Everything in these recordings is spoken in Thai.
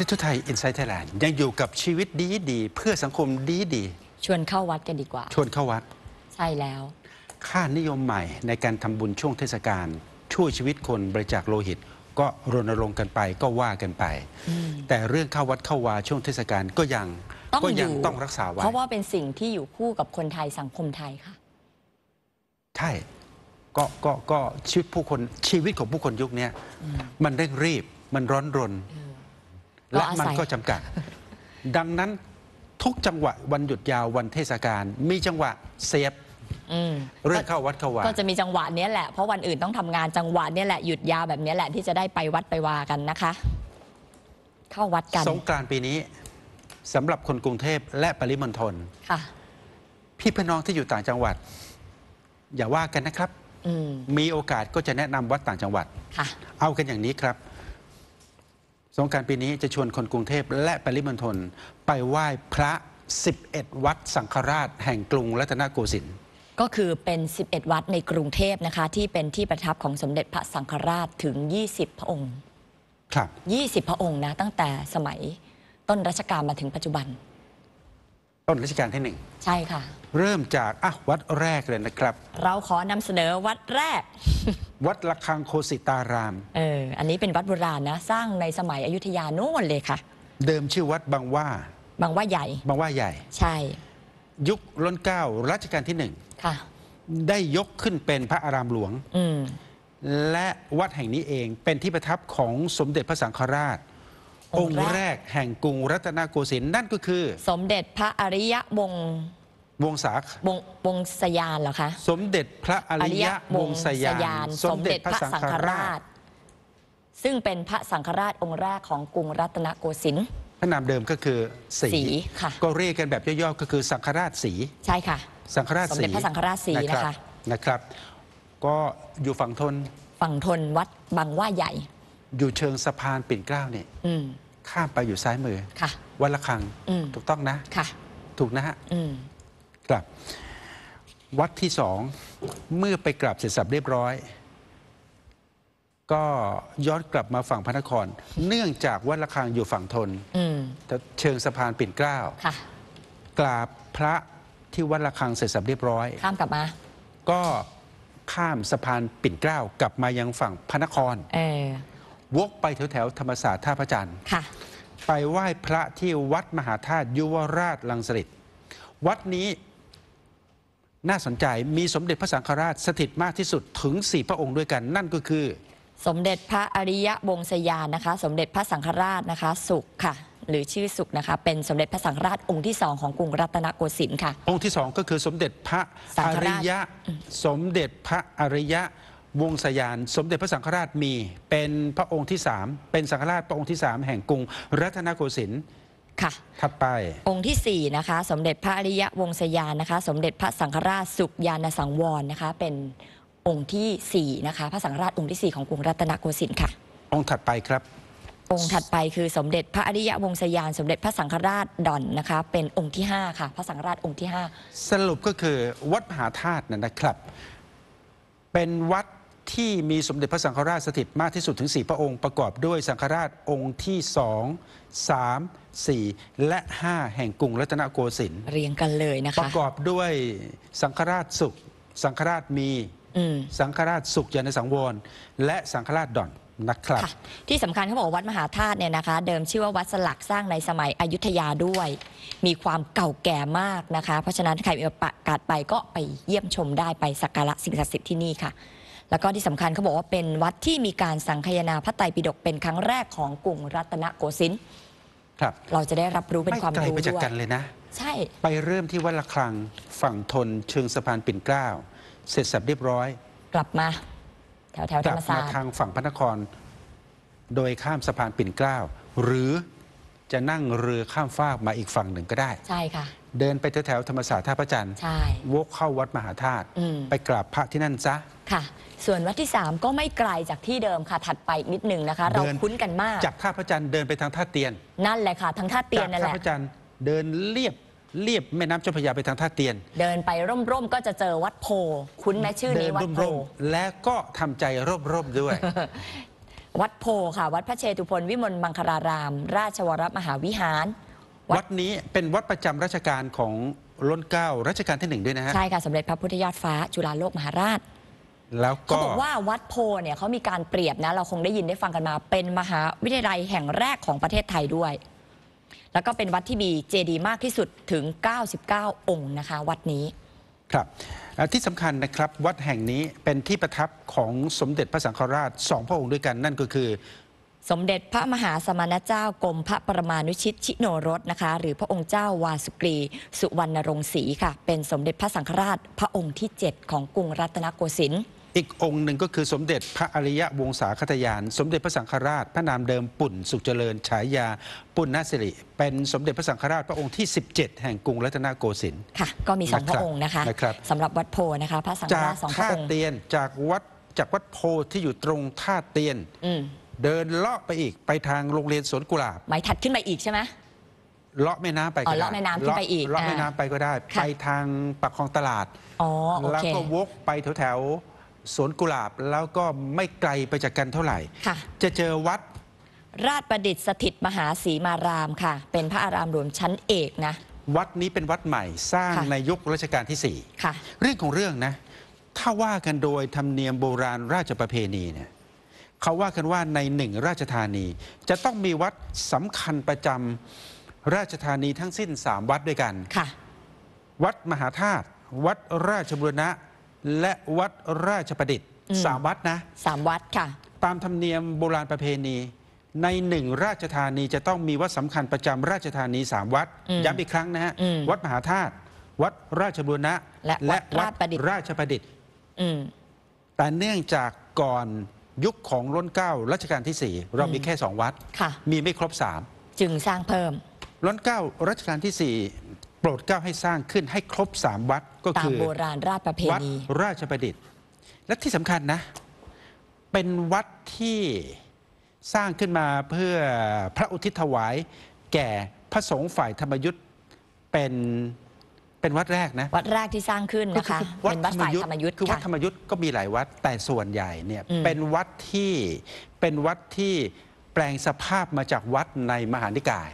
ลิตทุไทยอินไซต์ไทยแลนด์ยังอยู่กับชีวิตดีดีเพื่อสังคมดีดี ชวนเข้าวัดกันดีกว่า ชวนเข้าวัดใช่แล้ว ค่านิยมใหม่ในการทำบุญช่วงเทศกาลช่วยชีวิตคนบริจาคโลหิต ก็รณรงค์กันไปก็ว่ากันไป แต่เรื่องเข้าวัดเข้าวาช่วงเทศกาลก็ยังก็ยังต้องรักษาไว้เพราะว่าเป็นสิ่งที่อยู่คู่กับคนไทยสังคมไทยค่ะใช่ก็ก็ก็ชีวิตผู้คนชีวิตของผู้คนยุคนี้มันเร่งรีบมันร้อนรนและมันก็จำกัด ดังนั้นทุกจังหวะวันหยุดยาววันเทศกาลมีจังหวะเซฟเรื่องเข้าวัดเข้าวาก็จะมีจังหวะนี้แหละ เพราะวันอื่นต้องทำงานจังหวะนี้แหละหยุดยาวแบบนี้แหละที่จะได้ไปวัดไปวากันนะคะ เข้าวัดกัน สงกรานต์ปีนี้สำหรับคนกรุงเทพและปริมณฑลค่ะพี่พี่น้องที่อยู่ต่างจังหวัด อย่าว่ากันนะครับอืมมีโอกาสก็จะแนะนำวัดต่างจังหวัดค่ะ เอากันอย่างนี้ครับสงการปีนี้จะชวนคนกรุงเทพและปริมณฑลไปไหว้พระ 11 วัดสังฆราชแห่งกรุงรัตนโกสินทร์ ก็คือเป็น 11 วัดในกรุงเทพนะคะ ที่เป็นที่ประทับของสมเด็จพระสังฆราชถึง 20 พระองค์ ครับ 20 พระองค์นะ ตั้งแต่สมัยต้นรัชกาลมาถึงปัจจุบันต้นรัชกาลที่หนึ่งใช่ค่ะเริ่มจากอ่ะวัดแรกเลยนะครับ เราขอนำเสนอวัดแรก วัดระฆังโคสิตารามเอออันนี้เป็นวัดโบราณนะสร้างในสมัยอยุธยานน่นเลยค่ะเดิมชื่อวัดบางว่า บางว่าใหญ่ บางว่าใหญ่ ใช่ ยุคล้นเก้ารัชกาลที่หนึ่งค่ะได้ยกขึ้นเป็นพระอารามหลวงอืและวัดแห่งนี้เองเป็นที่ประทับของสมเด็จพระสังฆราชองค์แรกแห่งกรุงรัตนโกสินทร์นั่นก็คือ สมเด็จพระอริยะวงศ์วงศากวงวงสยานเหรอคะสมเด็จพระอริยะวงศยานสมเด็จพระสังฆราช ซึ่งเป็นพระสังฆราชองค์แรกของกรุงรัตนโกสินทร์พระนามเดิมก็คือสีค่ะก็เรียกกันแบบย่อๆก็คือสังฆราชสีใช่ค่ะสังฆราชสีสมเด็จพระสังฆราชสีนะคะนะครับ ก็อยู่ฝั่งทนฝั่งทนวัดบางว่าใหญ่ อยู่เชิงสะพานปิ่นเกล้าเนี่ยข้ามไปอยู่ซ้ายมือค่ะวัดละคังถูกต้องนะค่ะถูกนะฮะกลับ วัดที่สองเมื่อไปกลับเสร็จสับเรียบร้อย ก็ย้อนกลับมาฝั่งพระนคร เนื่องจากวัดละคังอยู่ฝั่งทนเชิงสะพานปิ่นเกล้าค่ะกราบพระที่วัดละคังเสร็จสับเรียบร้อยข้ามกลับมาก็ข้ามสะพานปิ่นเกล้ากลับมายังฝั่งพระนคร เอวกไปแถวแถวธรรมศาสตร์ท่าพระจันทร์ไปไหว้พระที่วัดมหาธาตุยุวราชลังสฤษวัดนี้น่าสนใจมีสมเด็จพระสังฆราชสถิตมากที่สุดถึงสี่พระองค์ด้วยกันนั่นก็คือ สมเด็จพระอริยวงศยานนะคะสมเด็จพระสังฆราชนะคะ สุขค่ะหรือชื่อสุขนะคะเป็นสมเด็จพระสังฆราช องค์ที่สองของกรุงรัตนโกสินทร์ค่ะองค์ที่สองก็คือสมเด็จพระอริยะ สมเด็จพระอริยะวงสยานสมเด็จพระสังฆราชมีเป็นพระองค์ที่สามเป็นสังฆราชพระองค์ที่สามแห่งกรุงรัตนโกสินทร์ค่ะถัดไปองค์ที่4นะคะสมเด็จพระอริยะวงศยานนะคะสมเด็จพระสังฆราชสุขยานสังวรนะคะเป็นองค์ที่4นะคะพระสังฆราชองค์ที่ 4 ของกรุงรัตนโกสินทร์ค่ะองค์ถัดไปครับ องค์ถัดไปคือสมเด็จพระอริยะวงศยาน สมเด็จพระสังฆราชดอนนะคะเป็นองค์ที่5ค่ะพระสังฆราชองค์ที่5สรุปก็คือวัดมหาธาตุนั่นนะครับเป็นวัดที่มีสมเด็จพระสังฆราชสถิตมากที่สุดถึง 4 พระองค์ประกอบด้วยสังฆราชองค์ที่สสองามสี่และห้าแห่งกรุงรัตนโกสินทร์เรียงกันเลยนะคะประกอบด้วยสังฆราชสุขสังฆราชมีสังฆราชสุขยานสังวรและสังฆราชดอนนะครับ ที่สำคัญเขาบอกวัดมหาธาตุเนี่ยนะคะ เดิมชื่อว่าวัดสลักสร้างในสมัยอยุธยาด้วย มีความเก่าแก่มากนะคะเพราะฉะนั้นใครมีโอกาสไปก็ไปเยี่ยมชมได้ไปสักการะสิ่งศักดิ์สิทธิ์ที่นี่ค่ะแล้วก็ที่สำคัญเขาบอกว่าเป็นวัดที่มีการสังคยนาพระไตรปิฎกเป็นครั้งแรกของกรุงรัตนโกสินทร์ครับ เราจะได้รับรู้เป็นความรู้ด้วยไปจากกันเลยนะ ใช่ ไปเริ่มที่วัดละครังฝั่งทนเชิงสะพานปิ่นเกล้าเสร็จสับเรียบร้อย กลับมา แถวแถวธรรมศาสตร์กลับมาทางฝั่งพระนคร โดยข้ามสะพานปิ่นเกล้าหรือจะนั่งเรือข้ามฟากมาอีกฝั่งหนึ่งก็ได้ ใช่ค่ะ เดินไปแถววธรรมศาสตร์ท่าพระจันทร์ใช่วกเข้าวัดมหาธาตุไปกราบพระที่นั่นซะค่ะ ส่วนวัดที่3ก็ไม่ไกลจากที่เดิมค่ะถัดไปนิดหนึ่งนะคะ เราคุ้นกันมากจากท่าพระจันทร์เดินไปทางท่าเตียนนั่นแหละค่ะทั้งท่าเตียนนั่นแหท่าละพระจันทร์เดินเรียบเรียบแม่น้ำเจ้าพระยาไปทางท่าเตียน เดินไปร่มๆก็จะเจอวัดโพคุ้นไหมชื่อเนี้วัดโพและก็ทำใจร่มๆด้วยวัดโพค่ะ วัดพระเชตุพนวิมลมังคลาราม ราชวรมหาวิหาร วัดนี้เป็นวัดประจำราชการของร่นเก้ารัชกาลที่หนึ่งด้วยนะฮะใช่ค่ะสมเด็จพระพุทธยอดฟ้า จุฬาโลกมหาราช แล้วก็เขาบอกว่าวัดโพเนี่ยเขามีการเปรียบนะ เราคงได้ยินได้ฟังกันมาเป็นมหาวิทยาลัยแห่งแรกของประเทศไทยด้วย แล้วก็เป็นวัดที่มีเจดีย์มากที่สุดถึง99องค์นะคะ วัดนี้ครับที่สำคัญนะครับวัดแห่งนี้เป็นที่ประทับของสมเด็จพระสังฆราชสองพระองค์ด้วยกันนั่นก็คือ สมเด็จพระมหาสมณเจ้ากรมพระประมาณุชิต ชิโนรสนะคะหรือพระองค์เจ้าวาสุกรี สุวรรณรงศรีค่ะ เป็นสมเด็จพระสังฆราช พระองค์ที่ 7 ของกรุงรัตนโกสินทร์อีกองค์หนึ่งก็คือสมเด็จพระอริยะวงศาคตยาน สมเด็จพระสังฆราช พระนามเดิมปุ่นสุขเจริญฉายาปุ่นนาสิริ เป็นสมเด็จพระสังฆราชพระองค์ที่ 17 แห่งกรุงรัตนโกสินทร์ค่ะ ก็มีสองพระองค์นะคะนะคสำหรับวัดโพนะคะพระสังฆราชสองพระองค์เตียนจากวัดจากวัดโพที่อยู่ตรงท่าเตียนเดินเลาะไปอีกไปทางโรงเรียนสวนกุหลาบหมายถัดขึ้นไปอีกใช่ไหมเลาะแม่น้ำไปก็ได้เลาะแม่น้ำขึ้นไปอีกเลาะแม่น้ำไปก็ได้ ไปทางปากคลองตลาดแล้วก็วกไปแถวแถวสวนกุหลาบแล้วก็ไม่ไกลไปจากกันเท่าไหร่ค่ะจะเจอวัด ราชประดิษฐ์สถิตมหาศรีมารามค่ะเป็นพระอารามหลวงชั้นเอกนะวัดนี้เป็นวัดใหม่สร้างในยุครัชกาลที่ค่ะ เรื่องของเรื่องนะ ถ้าว่ากันโดยธรรมเนียมโบราณราชประเพณีเนี่ยเขาว่ากันว่าในหนึ่งราชธานีจะต้องมีวัดสำคัญประจำราชธานีทั้งสิ้น 3 วัดด้วยกันค่ะ วัดมหาธาตุวัดราชบุรณะและวัดราชประดิษฐ์สามวัดนะสามวัดค่ะ ตามธรรมเนียมโบราณประเพณี ในหนึ่งราชธานีจะต้องมีวัดสำคัญประจำราชธานีสามวัด ย้ำอีกครั้งนะฮะวัดมหาธาตุวัดราชบูรณะและวัดราชประดิษฐ์แต่เนื่องจากก่อนยุคของร้นเก้ารัชกาลที่สี่เรามีแค่สองวัดมีไม่ครบสามจึงสร้างเพิ่มร้นเก้ารัชกาลที่สี่ปรดเกล้าให้สร้างขึ้นให้ครบสามวัดก็คือโบราณ ราชประเพวัดราชประดิษฐ์และที่สำคัญนะ เป็นวัดที่สร้างขึ้นมาเพื่อพระอุทิศถวาย แก่พระสงฆ์ฝ่ายธรรมยุทธ์เป็นเป็นวัดแรกนะวัดแรกที่สร้างขึ้นนะคะวัดฝ่ายธรรมยุทธ์คือ วัดธรรมยุทธ์ก็มีหลายวัด แต่ส่วนใหญ่เนี่ยเป็นวัดที่เป็นวัดที่แปลงสภาพมาจากวัดในมหานิกาย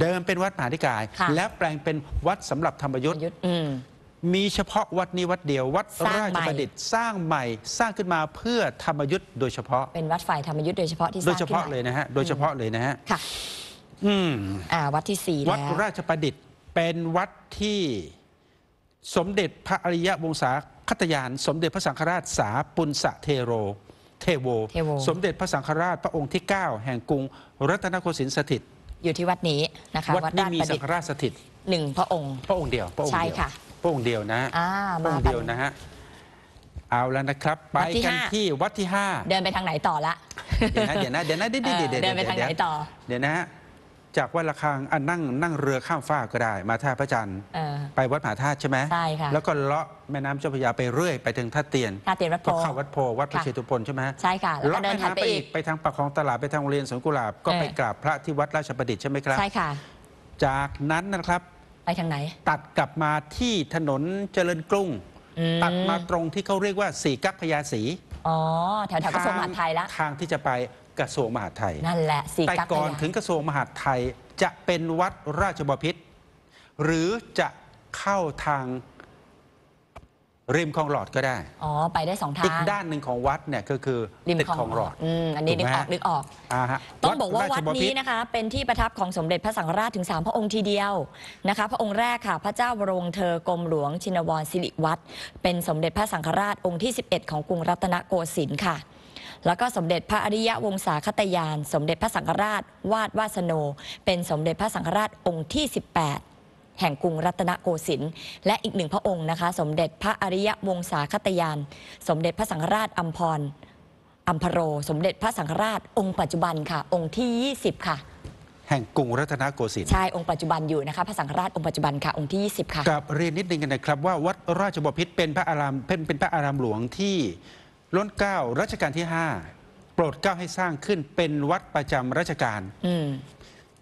เดิมเป็นวัดมหานิกาย และแปลงเป็นวัดสำหรับธรรมยุทธ์มีเฉพาะวัดนี้วัดเดียววัดราราชประดิษฐ์สร้างใหม่สร้างขึ้นมาเพื่อธรรมยุทธ์โดยเฉพาะเป็นวัดฝ่ายธรรมยุทธ์โดยเฉพาะที่สโดร้ายเฉพาะเลยนะฮะโดยเฉพาะเลยนะฮะค่ะอืมอ่าวัดที่สี่วัดแล้วราชประดิษฐ์ เป็นวัดที่สมเด็จพระอริยะวงศาคตยาน สมเด็จพระสังฆราชสาปุณสะเทโรเทโวทโว สมเด็จพระสังฆราชพระองค์ที่ 9 แห่งกรุงรัตนโกสินทร์สถิต อยู่ที่วัดนี้นะคะ วัดนี้มีสังฆราชสถิตหนึ่งพระองค์ พระองค์เดียวพระองค์ใช่เดียวค่ะพระองค์เดียวนะพระองค์เดียวนะฮะเอาแล้วนะครับ ไปกันที่วัดที่ 5 เดินไปทางไหนต่อละเดี๋ยวนะเดี๋ยวนะเดี๋ยวนะเดี๋ยวเดี๋ยวเดี๋ยวเดินะปทางไหนว่อ เดี๋ยวนะฮะจากวัดละคังอันนั่งนั่งเรือข้ามฟ้าก็ได้ มาท่าพระจันทร์ไปวัดมหาธาตุใช่ไหมใช่ค่ะแล้วก็เลาะแม่น้ำเจ้าพระยาไปเรื่อยไปถึงท่าเตียนท่าเตียนวัดโพเข้าวัดโพวัดพระเชตุพนใช่ไหมใช่ค่ะ แล้วก็เดินทางไปอีก ไปทางปากคลองตลาดไปทางโรงเรียนสวนกุหลาบก็ไปกราบพระที่วัดราชประดิษฐ์ใช่ไหมครับใช่ค่ะจากนั้นนะครับ ไปทางไหน ตัดกลับมาที่ถนนเจริญกรุง ตัดมาตรงที่เขาเรียกว่าสี่กั๊กพญาสีอ๋อแถวแถวกระทรวงมหาดไทยละทางที่จะไปกระทรวงมหาดไทย นั่นแหละสีแต่ก่อนถึงกระทรวงมหาดไทยจะเป็นวัดราชบพิตรหรือจะเข้าทางริมคลองหลอดก็ได้ อ๋อ ไปได้สองทาง อีกด้านหนึ่งของวัดเนี่ยก็คือริมคลองหลอด อืม อันนี้นึกออกนึกออกต้องบอกว่าวัดนี้นะคะ เป็นที่ประทับของสมเด็จพระสังฆราชถึง 3 พระองค์ทีเดียวนะคะพระองค์แรกค่ะ พระเจ้าวรงเธอกรมหลวงชินวรสิริวัน์เป็นสมเด็จพระสังฆราช องค์ที่ 11 ของกรุงรัตนโกสินทร์ค่ะแล้วก็สมเด็จพระอริยวงศาคตยาน สมเด็จพระสังฆราชวาดวาสโน เป็นสมเด็จพระสังฆราชองค์ที่ 18 แห่งกรุงรัตนโกสินทร์และอีกหนึ่งพระองค์นะคะ สมเด็จพระอริยวงศาคตยาน สมเด็จพระสังฆราชอัมพรอัมพโร สมเด็จพระสังฆราชองค์ปัจจุบันค่ะ องค์ที่20ค่ะแห่งกรุงรัตนโกสินทร์ใช่องค์ปัจจุบันอยู่นะคะพระสังฆราชองค์ปัจจุบันค่ะองค์ที่20ค่ะกับเรียนนิดนึงกันนะครับ ว่าวัดราชบพิตรเป็นพระอารามเป็นเป็นพระอารามหลวงที่ล้นเก้ารัชกาลที่หาโปรดเก้าให้สร้างขึ้นเป็นวัดประจำรัชกาล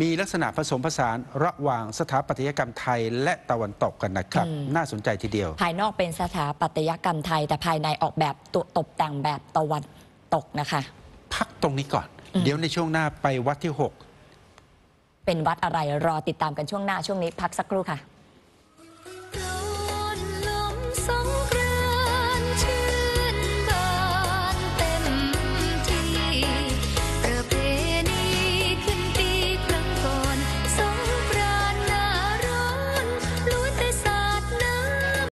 มีลักษณะผสมผสานระหว่างสถาปัตยกรรมไทยและตะวันตกกันนะครับ น่าสนใจทีเดียว ภายนอกเป็นสถาปัตยกรรมไทยแต่ภายในออกแบบตวตกแต่งแบบตะวันตกนะคะ พักตรงนี้ก่อน เดี๋ยวในช่วงหน้าไปวัดที่ 6 เป็นวัดอะไรรอติดตามกันช่วงหน้าช่วงนี้พักสักครู่ค่ะ